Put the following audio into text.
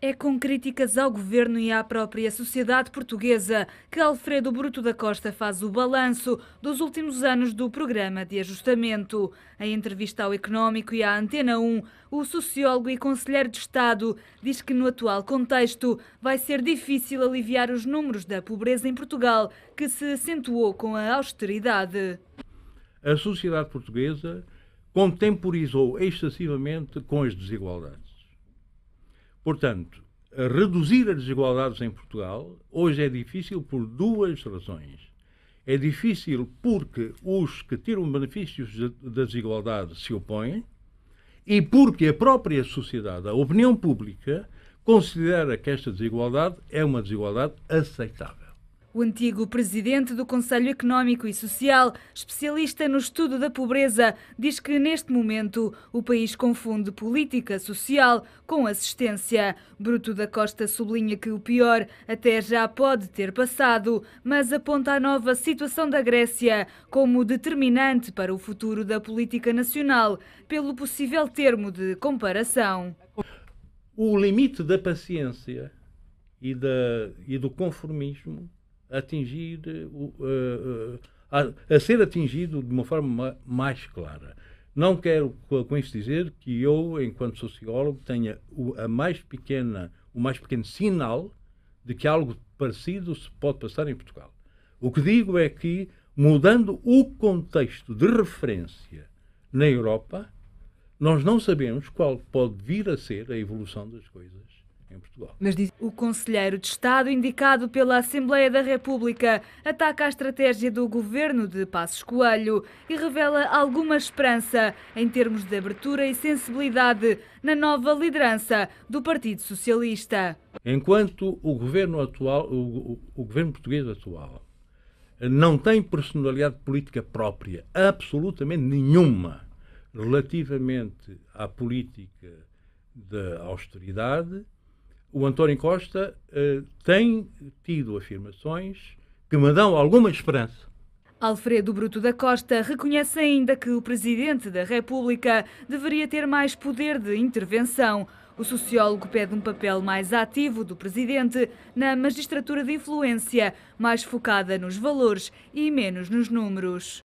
É com críticas ao governo e à própria sociedade portuguesa que Alfredo Bruto da Costa faz o balanço dos últimos anos do programa de ajustamento. Em entrevista ao Económico e à Antena 1, o sociólogo e conselheiro de Estado diz que no atual contexto vai ser difícil aliviar os números da pobreza em Portugal, que se acentuou com a austeridade. A sociedade portuguesa contemporizou excessivamente com as desigualdades Portanto, reduzir as desigualdades em Portugal hoje é difícil por duas razões. É difícil porque os que tiram benefícios da desigualdade se opõem e porque a própria sociedade, a opinião pública, considera que esta desigualdade é uma desigualdade aceitável. O antigo presidente do Conselho Económico e Social, especialista no estudo da pobreza, diz que neste momento o país confunde política social com assistência. Bruto da Costa sublinha que o pior até já pode ter passado, mas aponta a nova situação da Grécia como determinante para o futuro da política nacional, pelo possível termo de comparação. O limite da paciência e, da, e do conformismo atingir uh, eh, eh, a, a, ser atingido de uma forma mais clara. Não quero com isso dizer que eu, enquanto sociólogo, tenha o, a mais pequena, o mais pequeno sinal de que algo parecido se pode passar em Portugal. O que digo é que, mudando o contexto de referência na Europa, nós não sabemos qual pode vir a ser a evolução das coisas em Portugal. Mas diz o Conselheiro de Estado, indicado pela Assembleia da República, ataca a estratégia do governo de Passos Coelho e revela alguma esperança em termos de abertura e sensibilidade na nova liderança do Partido Socialista. Enquanto o governo atual, o, o, o governo português atual, não tem personalidade política própria, absolutamente nenhuma, relativamente à política da austeridade, o António Costa uh, tem tido afirmações que me dão alguma esperança. Alfredo Bruto da Costa reconhece ainda que o Presidente da República deveria ter mais poder de intervenção. O sociólogo pede um papel mais ativo do Presidente na magistratura de influência, mais focada nos valores e menos nos números.